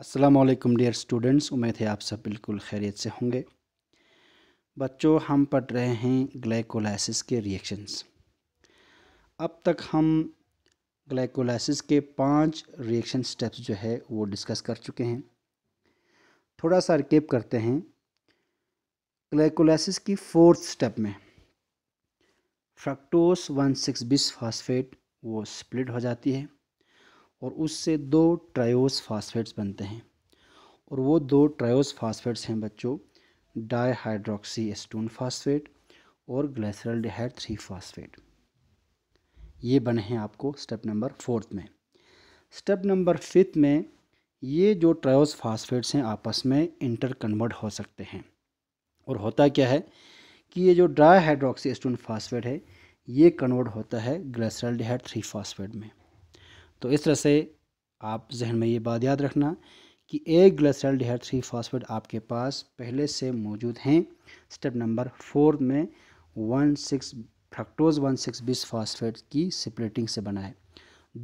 Aslam dear students उम्मीद है आप सब बिल्कुल खैरियत से होंगे बच्चों हम पढ़ रहे हैं ग्लाइकोलाइसिस के रिएक्शंस अब तक हम ग्लाइकोलाइसिस के पांच रिएक्शन स्टेप्स जो है वो डिस्कस कर चुके हैं थोड़ा सा रिकेप करते हैं ग्लाइकोलाइसिस की फोर्थ स्टेप में fructose one six bis phosphate वो स्प्लिट हो जाती है और उससे दो ट्रायोस फास्फेट्स बनते हैं और वो दो ट्रायोस फास्फेट्स हैं बच्चों डाईहाइड्रोक्सी एस्टून फास्फेट और ग्लैसरल डिहाइड थ्री फास्फेट ये बने हैं आपको स्टेप नंबर फोर्थ में स्टेप नंबर फिफ्थ में ये जो ट्रायोस फास्फेट्स हैं आपस में इंटर कन्वर्ट हो सकते हैं और होता क्या है कि ये जो ड्राई हाइड्रोक्सी एस्टून फास्फेट है ये कन्वर्ट होता है ग्लैसरल डिहाइड थ्री फास्फेट में तो इस तरह से आप जहन में ये बात याद रखना कि एक ग्लेसरल डी थ्री फॉस्फेट आपके पास पहले से मौजूद हैं स्टेप नंबर फोर में one six fructose one six bis phosphate की सिपलेटिंग से बना है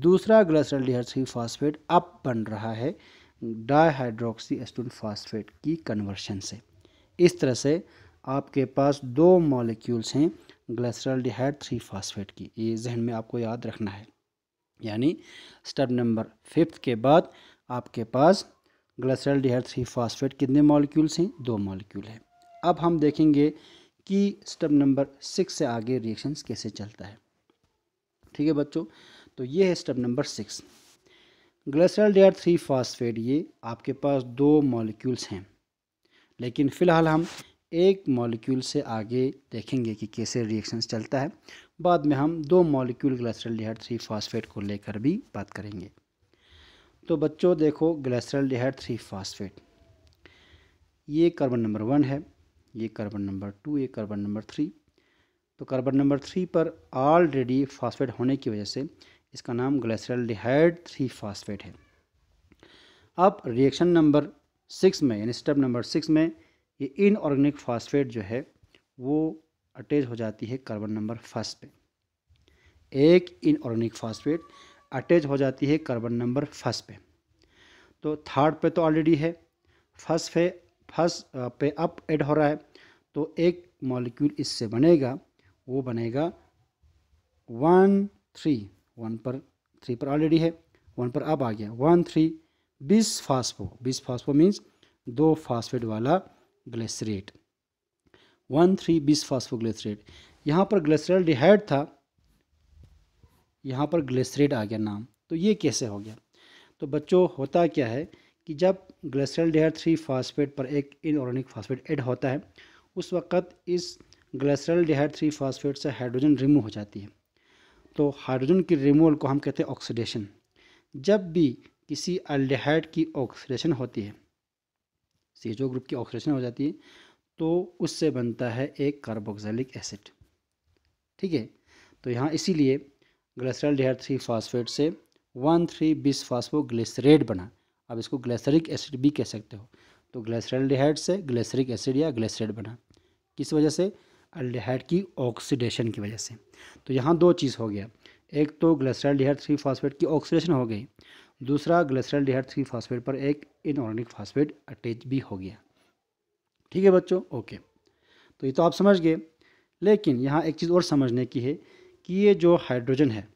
दूसरा ग्लेसरल डी थ्री फॉस्फेट अब बन रहा है डाईहाइड्रोक्सी एस्टून फॉस्फेट की कन्वर्शन से इस तरह से आपके पास दो मॉलिक्यूल्स हैं ग्लेसरल डिहाइड थ्री फॉसफेट की ये जहन में आपको याद रखना है यानी स्टेप नंबर फिफ्थ के बाद आपके पास ग्लासरल डिहाइड थ्री फॉस्फेट कितने मॉलिक्यूल्स हैं दो मॉलिक्यूल हैं अब हम देखेंगे कि स्टेप नंबर सिक्स से आगे रिएक्शंस कैसे चलता है ठीक है बच्चों तो ये है step number six glyceraldehyde three phosphate ये आपके पास दो मॉलिक्यूल्स हैं लेकिन फ़िलहाल हम एक मॉलिक्यूल से आगे देखेंगे कि कैसे रिएक्शंस चलता है बाद में हम दो molecule glyceraldehyde three phosphate को लेकर भी बात करेंगे तो बच्चों देखो ग्लेसरल डिहाइड थ्री फास्फेट ये कार्बन नंबर वन है ये कार्बन नंबर टू ये कार्बन नंबर थ्री तो कार्बन नंबर थ्री पर ऑलरेडी फास्फेट होने की वजह से इसका नाम ग्लेसरल डिहाइड थ्री फास्फेट है अब रिएक्शन नंबर सिक्स में यानी स्टेप नंबर सिक्स में ये इनऑर्गेनिक फास्फेट जो है वो अटैच हो जाती है कार्बन नंबर फर्स्ट पे एक इनऑर्गेनिक फास्फेट अटैच हो जाती है कार्बन नंबर फर्स्ट पे तो थर्ड पे तो ऑलरेडी है फर्स्ट पे फर्स्ट uh, पे अप ऐड हो रहा है तो एक मॉलिक्यूल इससे बनेगा वो बनेगा वन थ्री वन पर थ्री पर ऑलरेडी है वन पर अब आ गया one three bis phospho bis phospho means दो फास्फेट वाला ग्लेसरेट वन थ्री बीस ग्लेसरेट यहाँ पर ग्लेसरल डिहाइड था यहाँ पर ग्लेसरेट आ गया नाम तो ये कैसे हो गया तो बच्चों होता क्या है कि जब ग्लेसरल डिहाइड थ्री फॉस्फेट पर एक इनऑर्गेनिक फॉस्फेट ऐड होता है उस वक़्त इस ग्लेसरल डिहाइड थ्री फॉस्फेट से हाइड्रोजन रिमूव हो जाती है तो हाइड्रोजन की रिमूवल को हम कहते हैं ऑक्सीडेशन जब भी किसी अल्डिहाइड की ऑक्सीडेशन होती है सी ग्रुप की ऑक्सीडेशन हो जाती है तो उससे बनता है एक कार्बोक्सिलिक एसिड ठीक है तो यहाँ इसीलिए ग्लेसरल डेयर थ्री फॉस्फेट से वन थ्री बिस ग्लेसरेट बना अब इसको ग्लेसरिक एसिड भी कह सकते हो तो ग्लेसरल डिहाइड से ग्लेसरिक एसिड या ग्लेसरेट बना किस वजह से अल्डिहाइड की ऑक्सीडेशन की वजह से तो यहाँ दो चीज़ हो गया एक तो ग्लेसरल डिहाइड थ्री फॉस्फेट की ऑक्सीडेशन हो गई दूसरा ग्लेसरल डी थ्री फास्फेट पर एक इनऑर्गेनिक फास्फेट अटैच भी हो गया ठीक है बच्चों ओके तो ये तो आप समझ गए लेकिन यहाँ एक चीज़ और समझने की है कि ये जो हाइड्रोजन है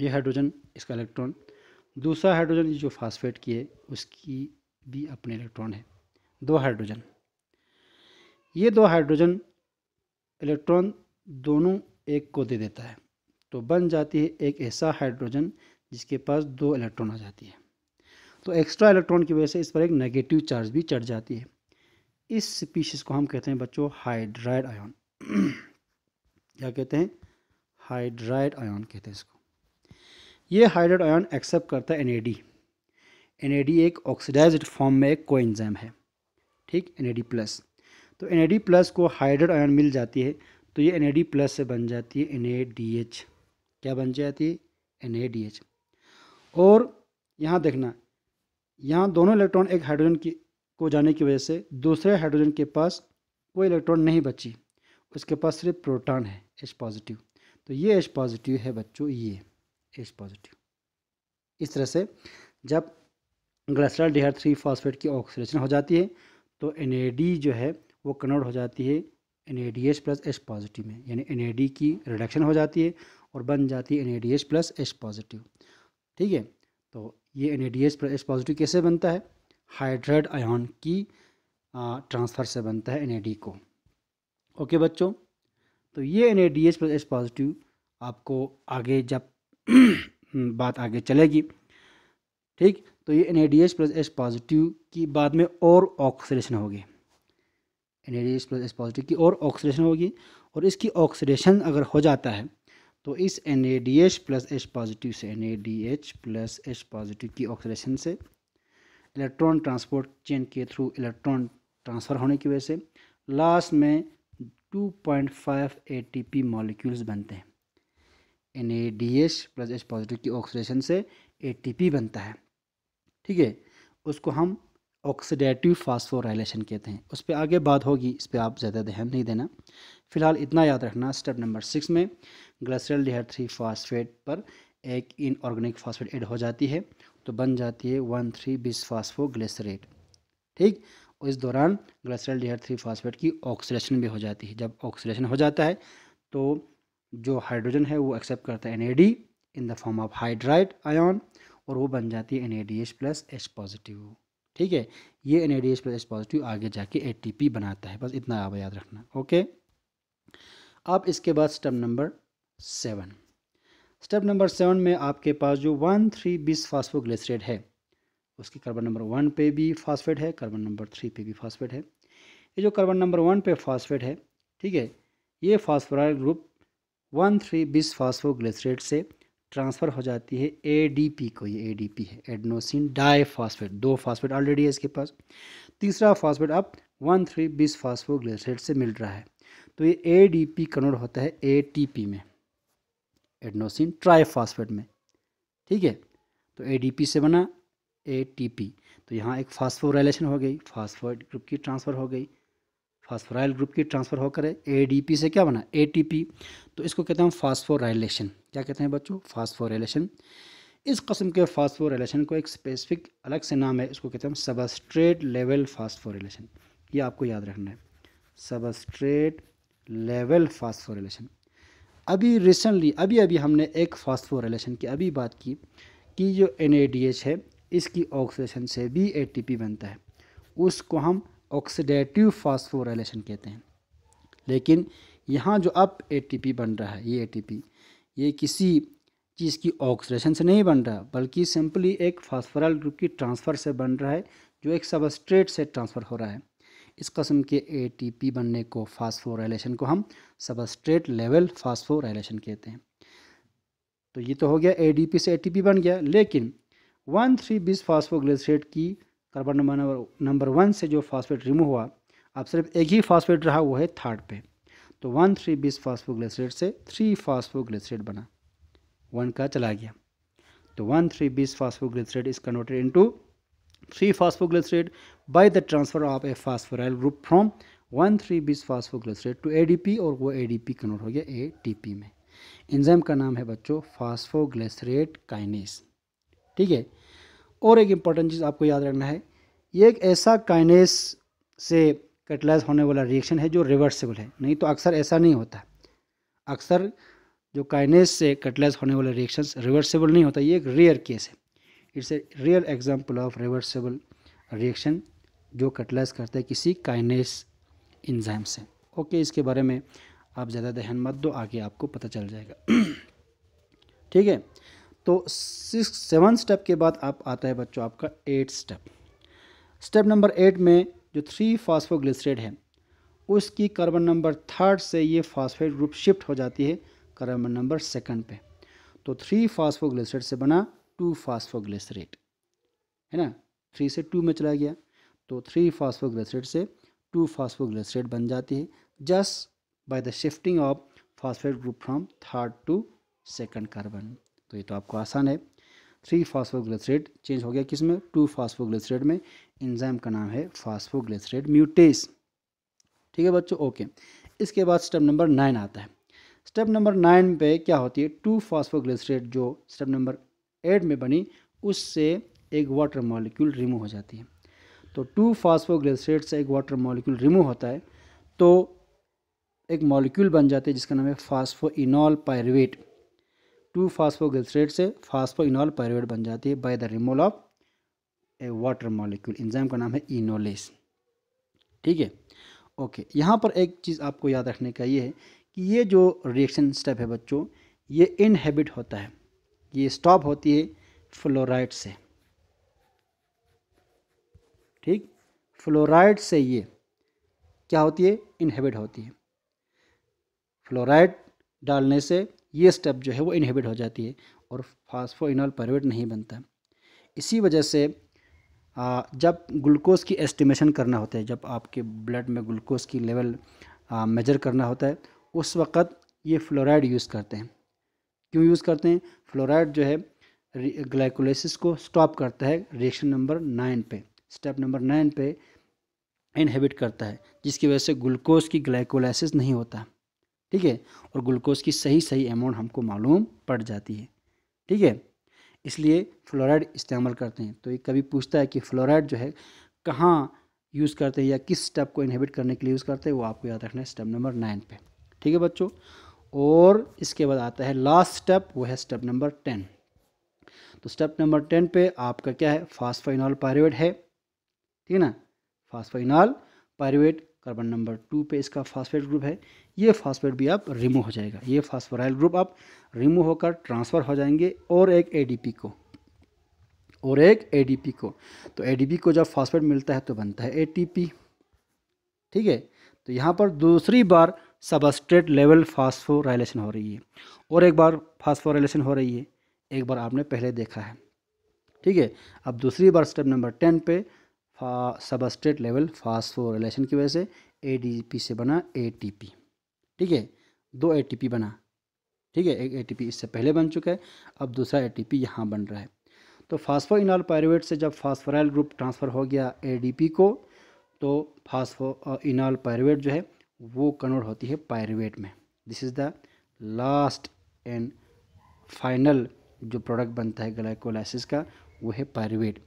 ये हाइड्रोजन इसका इलेक्ट्रॉन दूसरा हाइड्रोजन जो फास्फेट की है उसकी भी अपने इलेक्ट्रॉन है दो हाइड्रोजन ये दो हाइड्रोजन इलेक्ट्रॉन दोनों एक को दे देता है तो बन जाती है एक ऐसा हाइड्रोजन जिसके पास दो इलेक्ट्रॉन आ जाती है तो एक्स्ट्रा इलेक्ट्रॉन की वजह से इस पर एक नेगेटिव चार्ज भी चढ़ जाती है इस स्पीशीज़ को हम कहते हैं बच्चों हाइड्राइड आयन क्या कहते हैं हाइड्राइड आयन कहते हैं इसको ये हाइड्राइड आयन एक्सेप्ट करता है एन एनएडी एक ऑक्सीडाइज्ड फॉर्म में एक कोएंजाइम है ठीक एनएडी प्लस तो एनएडी प्लस को हाइड्रेट आयन मिल जाती है तो ये एनएडी प्लस से बन जाती है एनएडीएच क्या बन जाती है एनएडीएच और यहाँ देखना यहाँ दोनों इलेक्ट्रॉन एक हाइड्रोजन की को जाने की वजह से दूसरे हाइड्रोजन के पास कोई इलेक्ट्रॉन नहीं बची उसके पास सिर्फ प्रोटॉन है एच पॉजिटिव तो ये एच पॉजिटिव है बच्चों ये एच पॉजिटिव इस तरह से जब ग्लासराल डी थ्री फॉस्फेट की ऑक्सीडेशन हो जाती है तो एन जो है वो कन्वर्ट हो जाती है N A D H plus H positive में यानी एन ए डी की रिडक्शन हो जाती है और बन जाती है N A D H plus H positive ठीक है तो ये एन एस पॉजिटिव कैसे बनता है हाइड्रेट आयन की ट्रांसफ़र से बनता है एन को ओके बच्चों तो ये एन एस पॉजिटिव आपको आगे जब बात आगे चलेगी ठीक तो ये एन एस पॉजिटिव की बाद में और ऑक्सीडेशन होगी एन एस पॉजिटिव की और ऑक्सीडेशन होगी और इसकी ऑक्सीडेशन अगर हो जाता है तो इस N A D H plus H positive से N A D H plus H positive की ऑक्सीडेशन से इलेक्ट्रॉन ट्रांसपोर्ट चेन के थ्रू इलेक्ट्रॉन ट्रांसफ़र होने की वजह से लास्ट में 2.5 एटीपी मॉलिक्यूल्स बनते हैं N A D H plus H positive की ऑक्सीडेशन से एटीपी बनता है ठीक है उसको हम ऑक्सीडेटिव फास्फोराइलेशन कहते हैं उस पर आगे बात होगी इस पर आप ज़्यादा ध्यान नहीं देना फिलहाल इतना याद रखना स्टेप नंबर सिक्स में ग्लेसरल डेहर थ्री फास्फेट पर एक इनऑर्गेनिक फास्फेट ऐड हो जाती है तो बन जाती है वन थ्री फास्फो ग्लेसरेट ठीक इस दौरान ग्लेसरल डेहर थ्री फास्फेट की ऑक्सीडेशन भी हो जाती है जब ऑक्सीडेशन हो जाता है तो जो हाइड्रोजन है वो एक्सेप्ट करता है an in the form of hydride ion और वो बन जाती है एन प्लस एच पॉजिटिव ठीक है ये एन ए प्लस पॉजिटिव आगे जाके ए बनाता है बस इतना आप याद रखना ओके अब इसके बाद step number seven step number seven में आपके पास जो वन थ्री बीस फास्फोग्लिसरेट है उसकी कार्बन नंबर वन पे भी फास्फेट है कार्बन नंबर थ्री पे भी फास्फेट है ये जो कार्बन नंबर वन पे फास्फेट है ठीक है ये phosphoryl group one three bisphosphoglycerate से ट्रांसफ़र हो जाती है पी को ये पी है एडनोसिन डाईफॉस्फेट दो फॉस्फेट ऑलरेडी है इसके पास तीसरा फॉस्फेट अब वन थ्री बीस फॉस्फोग्लिसरेट से मिल रहा है तो ये पी कन्वर्ट होता है पी में एडनोसिन ट्राईफॉस्फेट में ठीक है तो पी से बना पी तो यहाँ एक फास्फोराइलेशन हो गई फास्फोइड ग्रुप की ट्रांसफ़र हो गई फास्फोराइल ग्रुप की ट्रांसफ़र होकर ए से क्या बना ए तो इसको कहते हैं फास्फोराइलेशन क्या कहते हैं बच्चों फास्फोराइलेशन इस कस्म के फास्फोराइलेशन को एक स्पेसिफिक अलग से नाम है इसको कहते हैं सबस्ट्रेट लेवल फास्फोराइलेशन ये आपको याद रखना है सबस्ट्रेट लेवल फास्फोराइलेशन अभी रिसेंटली अभी अभी हमने एक फास्फोराइलेशन की अभी बात की कि जो एन है इसकी ऑक्सीडेशन से भी ए बनता है उसको हम ऑक्सीडेटिव फास्फोराइलेशन कहते हैं लेकिन यहाँ जो अब एटीपी बन रहा है ये एटीपी ये किसी चीज़ की ऑक्सीडेशन से नहीं बन रहा बल्कि सिंपली एक फॉस्फोरल ग्रुप की ट्रांसफ़र से बन रहा है जो एक सबस्ट्रेट से ट्रांसफ़र हो रहा है इस कस्म के एटीपी बनने को फास्फोराइलेशन को हम सबस्ट्रेट लेवल फास्फोराइलेशन कहते हैं तो ये तो हो गया ए से ए बन गया लेकिन वन थ्री बीस फास्फोग्लिसरेट की कार्बन नंबर नंबर वन से जो फास्फेट रिमूव हुआ अब सिर्फ एक ही फास्फेट रहा वो है थर्ड पे तो वन थ्री बीस फास्फोग्लिसरेट से थ्री फास्फोग्लिसरेट बना वन का चला गया तो one three bisphosphoglycerate is converted into three phosphoglycerate by the transfer of a phosphoryl group from one three bisphosphoglycerate to P और वो पी कन्वर्ट हो गया पी में इंजाम का नाम है बच्चों फास्फोग्लिसरेट काइनेस ठीक है और एक इम्पॉर्टेंट चीज़ आपको याद रखना है ये एक ऐसा काइनेस से कैटलाइज होने वाला रिएक्शन है जो रिवर्सिबल है नहीं तो अक्सर ऐसा नहीं होता अक्सर जो काइनेस से कैटलाइज होने वाला रिएक्शन रिवर्सिबल नहीं होता ये एक रेयर केस है it's a real example of reversible reaction जो कैटलाइज करता है किसी काइनेस इंजाइम से ओके इसके बारे में आप ज़्यादा ध्यान मत दो आगे आपको पता चल जाएगा ठीक है तो सिक्स सेवन स्टेप के बाद आप आता है बच्चों आपका eight step step number eight में जो थ्री फास्फोग्लिसरेड है उसकी कार्बन नंबर थर्ड से ये फास्फेट ग्रुप शिफ्ट हो जाती है कार्बन नंबर सेकंड पे तो थ्री फास्फोग्लिसरेट से बना टू फास्फोग्लिसरेट है ना थ्री से टू में चला गया तो थ्री फास्फोग्लिसरेट से टू फास्फोग्लिसरेट बन जाती है just by the shifting of phosphate group from third to second carbon तो ये तो आपको आसान है थ्री फास्फोग्लिसरेट चेंज हो गया किस में टू फास्फोग्लिसरेट में इंजाइम का नाम है फास्फोग्लिसरेट म्यूटेस ठीक है बच्चों ओके इसके बाद स्टेप नंबर नाइन आता है स्टेप नंबर नाइन पे क्या होती है टू फास्फोग्लिसरेट जो स्टेप नंबर एट में बनी उससे एक वाटर मॉलिक्यूल रिमूव हो जाती है तो टू फास्फोग्लिसरेट से एक वाटर मॉलिक्यूल रिमूव होता है तो एक मॉलिक्यूल बन जाता है जिसका नाम है फास्फोइनॉल पायरवेट टू फास्फोग्लिसरेट से फास्फो इनॉल पायरुवेट बन जाती है by the removal of a water molecule enzyme का नाम है इनोलेस ठीक है ओके यहाँ पर एक चीज़ आपको याद रखने का ये है कि ये जो रिएक्शन स्टेप है बच्चों ये इनहेबिट होता है ये स्टॉप होती है फ्लोराइड से ठीक फ्लोराइड से ये क्या होती है इनहेबिट होती है फ्लोराइड डालने से ये स्टेप जो है वो इनहिबिट हो जाती है और फास्फोइनॉल परवेट नहीं बनता इसी वजह से जब ग्लूकोज की एस्टिमेशन करना होता है जब आपके ब्लड में ग्लूकोज की लेवल मेजर करना होता है उस वक़्त ये फ्लोराइड यूज़ करते हैं क्यों यूज़ करते हैं फ्लोराइड जो है ग्लाइकोलाइसिस को स्टॉप करता है रिएक्शन नंबर नाइन पे स्टेप नंबर नाइन पे इनहेबिट करता है जिसकी वजह से ग्लूकोज की ग्लाइकोलाइसिस नहीं होता ठीक है और ग्लूकोज की सही सही अमाउंट हमको मालूम पड़ जाती है ठीक है इसलिए फ्लोराइड इस्तेमाल करते हैं तो ये कभी पूछता है कि फ्लोराइड जो है कहाँ यूज़ करते हैं या किस स्टेप को इनहेबिट करने के लिए यूज़ करते हैं वो आपको याद रखना है स्टेप नंबर नाइन पे ठीक है बच्चों और इसके बाद आता है लास्ट स्टेप वो है स्टेप नंबर टेन तो स्टेप नंबर टेन पे आपका क्या है फास्फाइनॉल पायरुवेट है ठीक है ना phosphoenolpyruvate carbon number two पे इसका फास्फेट ग्रुप है ये फास्फेट भी आप रिमूव हो जाएगा ये फास्फोराइल ग्रुप आप रिमूव होकर ट्रांसफ़र हो जाएंगे और एक एडीपी को और एक एडीपी को तो एडीपी को जब फास्फेट मिलता है तो बनता है एटीपी ठीक है तो यहाँ पर दूसरी बार सबस्ट्रेट लेवल फास्फोराइलेशन हो रही है और एक बार फास्फोराइलेशन हो रही है एक बार आपने पहले देखा है ठीक है अब दूसरी बार स्टेप नंबर टेन पे सबस्ट्रेट लेवल फास्फोराइलेशन की वजह से ए से बना ए ठीक है दो एटीपी बना ठीक है एक एटीपी इससे पहले बन चुका है अब दूसरा एटीपी यहाँ बन रहा है तो फास्फो इनाल पायरवेट से जब फास्फोराइल ग्रुप ट्रांसफ़र हो गया ए को तो फास्फो इनाल पायरवेट जो है वो कन्वर्ट होती है पायरवेट में this is the last and final जो प्रोडक्ट बनता है ग्लाइकोलाइसिस का वो है पायरेवेट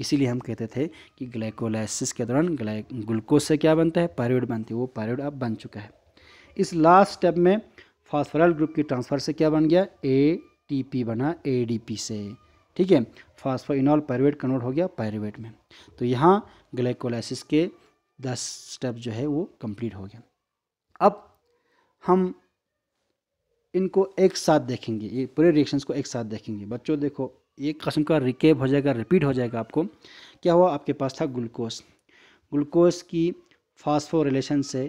इसीलिए हम कहते थे कि ग्लाइकोलाइसिस के दौरान ग्लाइ ग्लूकोज से क्या बनता है पायरवेट बनती है वो पायरवेट अब बन चुका है इस लास्ट स्टेप में फास्फोरल ग्रुप की ट्रांसफ़र से क्या बन गया ए टी पी बना ए डी पी से ठीक है फास्फोइनॉल पैरवेट कन्वर्ट हो गया पैरवेट में तो यहाँ ग्लाइकोलाइसिस के दस स्टेप जो है वो कंप्लीट हो गया अब हम इनको एक साथ देखेंगे ये पूरे रिएक्शंस को एक साथ देखेंगे बच्चों देखो एक कस्म का रिकेप हो जाएगा रिपीट हो जाएगा आपको क्या हुआ आपके पास था ग्लूकोज ग्लूकोज की रिलेशन से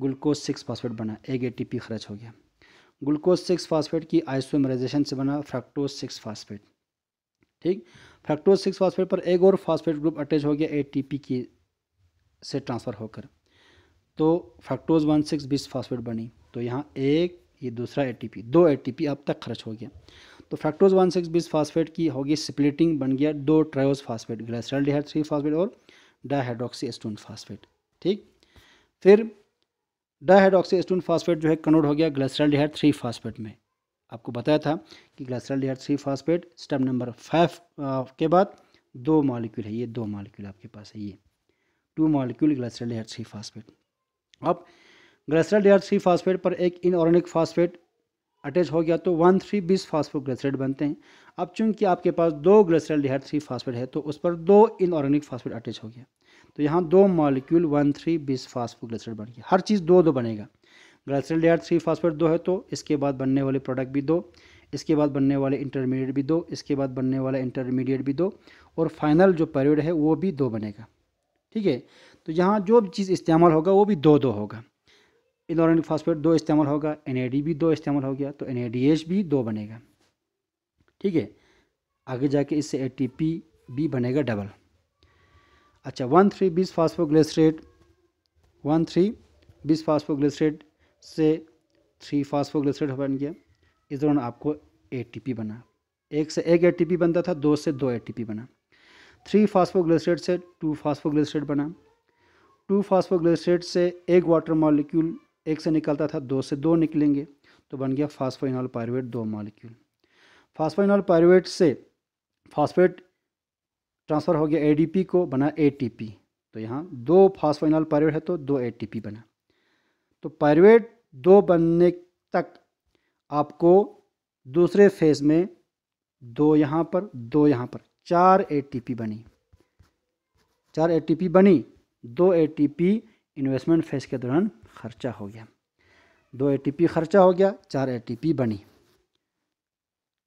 ग्लूकोज सिक्स फास्फेट बना एक एटीपी खर्च हो गया ग्लूकोज सिक्स फास्फेट की आइसोमराइजेशन से बना फ्रैक्टोज सिक्स फास्फेट ठीक फ्रैक्टोज सिक्स फास्फेट पर एक और फास्फेट ग्रुप अटैच हो गया एटीपी की से ट्रांसफ़र होकर तो fructose one six bisphosphate बनी तो यहाँ एक ये दूसरा ए दो ए अब तक खर्च हो गया तो fructose one six bisphosphate की होगी स्प्लिटिंग बन गया दो triose phosphate glyceraldehyde three phosphate और डाहाइड्रोक्सी स्टोन फास्फेट ठीक फिर डाइहाइड्रोक्सी स्टून फास्फेट जो है कन्वर्ट हो गया ग्लेसरल डिहाइड थ्री फास्फेट में आपको बताया था कि glyceraldehyde three phosphate step number five के बाद दो मॉलिक्यूल है ये दो मॉलिक्यूल आपके पास है ये two molecule glyceraldehyde three phosphate अब ग्लेसरल डिहाइड थ्री फास्फेट पर एक इनऑर्गेनिक फास्फेट अटैच हो गया तो वन थ्री बीस फास्फोग्लिसरेट बनते हैं अब चूंकि आपके पास दो ग्लेसरल डिहाइड थ्री फास्फेट है तो उस पर दो इनऑर्गेनिक फास्फेट अटैच हो गया तो यहाँ दो मॉलिक्यूल वन थ्री बीस फास्फोग्लिसराइड बन गया हर चीज़ दो दो बनेगा ग्लाइसराइड लेयर थ्री फास्फेट दो है तो इसके बाद बनने वाले प्रोडक्ट भी दो इसके बाद बनने वाले इंटरमीडिएट भी दो इसके बाद बनने वाला इंटरमीडिएट भी दो और फाइनल जो पीरियड है वो भी दो बनेगा ठीक है तो यहाँ जो भी चीज़ इस्तेमाल होगा वो भी दो दो होगा इनऑर्गेनिक फास्फेट दो इस्तेमाल होगा एन भी दो इस्तेमाल हो गया तो एन भी दो बनेगा ठीक है आगे जाके इससे ए भी बनेगा डबल अच्छा one three bisphosphoglycerate one three bisphosphoglycerate से थ्री फास्फोग्लिसरेट बन गया इस दौरान आपको ए बना एक से एक ए बनता था दो से दो ए बना थ्री फास्फोग्लिसरेट से टू फास्फोग्लिसरेट बना टू फास्फोग्लिसरेट से एक वाटर मॉलिक्यूल एक से निकलता था दो से दो निकलेंगे तो बन गया फास्फोइनॉल पायरवेट दो मॉलिक्यूल फास्फोइनॉल पायरवेट से फास्फेट ट्रांसफ़र हो गया एडीपी को बना एटीपी तो यहाँ दो फास्फोइनल पायरेट है तो दो एटीपी बना तो पायरेट दो बनने तक आपको दूसरे फेज़ में दो यहाँ पर दो यहाँ पर चार एटीपी बनी चार एटीपी बनी दो एटीपी इन्वेस्टमेंट फेज़ के दौरान खर्चा हो गया दो एटीपी खर्चा हो गया चार एटीपी बनी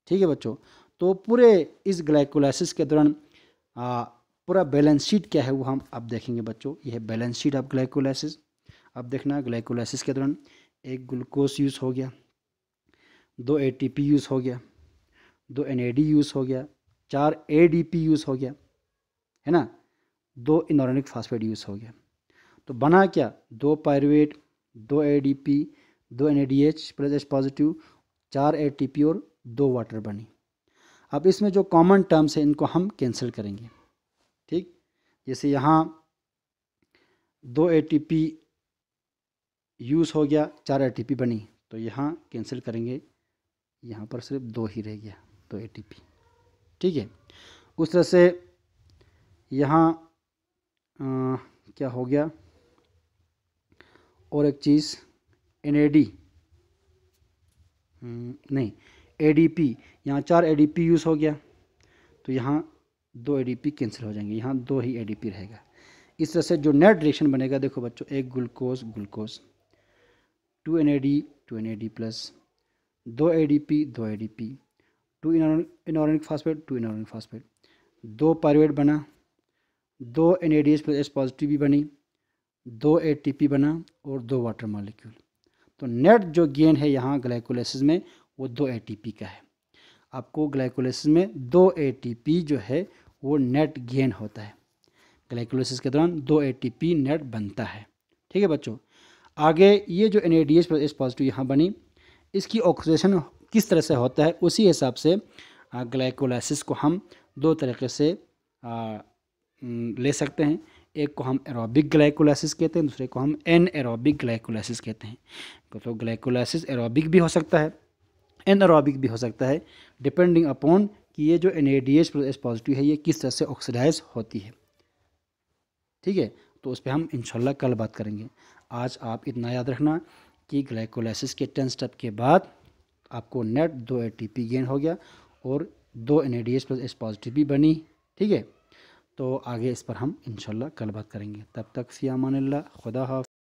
ठीक है बच्चों तो पूरे इस ग्लाइकोलाइसिस के दौरान पूरा बैलेंस शीट क्या है वो हम अब देखेंगे बच्चों है बैलेंस शीट ऑफ ग्लाइकोलाइसिस अब देखना ग्लाइकोलाइसिस के दौरान एक ग्लूकोस यूज़ हो गया दो एटीपी यूज़ हो गया दो एनएडी यूज़ हो गया चार एडीपी यूज़ हो गया है ना दो इनऑर्गेनिक फास्फेट यूज़ हो गया तो बना क्या दो पायरवेट दो ए दो एन प्लस एच पॉजिटिव चार ए और दो वाटर बनी अब इसमें जो कॉमन टर्म्स हैं इनको हम कैंसिल करेंगे ठीक जैसे यहाँ दो ए यूज़ हो गया चार ए बनी तो यहाँ कैंसिल करेंगे यहाँ पर सिर्फ दो ही रह गया दो ए ठीक है उस तरह से यहाँ क्या हो गया और एक चीज़ एन ए डी नहीं एडीपी यहाँ चार एडीपी यूज़ हो गया तो यहाँ दो एडीपी कैंसिल हो जाएंगे यहाँ दो ही एडीपी रहेगा इस तरह से जो नेट रिएक्शन बनेगा देखो बच्चों एक glucose glucose two N A D two N A D plus दो ए डी पी दो A D P two inorganic phosphate two inorganic phosphate दो पायरुवेट बना दो N A D S plus S positive भी बनी दो A T P बना और दो वाटर मालिक्यूल तो नेट जो गेन है यहाँ ग्लाइकोलाइसिस में वो दो ए का है आपको ग्लाइकोलाइसिस में दो ए जो है वो नेट गेन होता है ग्लाइकोलिसिस के दौरान दो ए नेट बनता है ठीक है बच्चों आगे ये जो N A D H positive यहाँ बनी इसकी ऑक्सीडेशन किस तरह से होता है उसी हिसाब से ग्लाइकोलाइसिस को हम दो तरीके से ले सकते हैं एक को हम एरोबिक ग्लाइकोलाइसिस कहते हैं दूसरे को हम एन एरोबिक ग्लाइकोलाइसिस कहते हैं तो ग्लाइकोलाइसिस एरोबिक भी हो सकता है एनारोबिक भी हो सकता है डिपेंडिंग अपॉन कि ये जो एन पॉजिटिव है ये किस तरह से ऑक्सीडाइज होती है ठीक है तो उस पर हम इंशाल्लाह कल बात करेंगे आज आप इतना याद रखना कि ग्लाइकोलाइसिस के टेन स्टेप के बाद आपको नेट दो ए गेन हो गया और दो एन प्लस एस पॉजिटिव भी बनी ठीक है तो आगे इस पर हम इंशाल्लाह कल बात करेंगे तब तक ला खुदा हाफ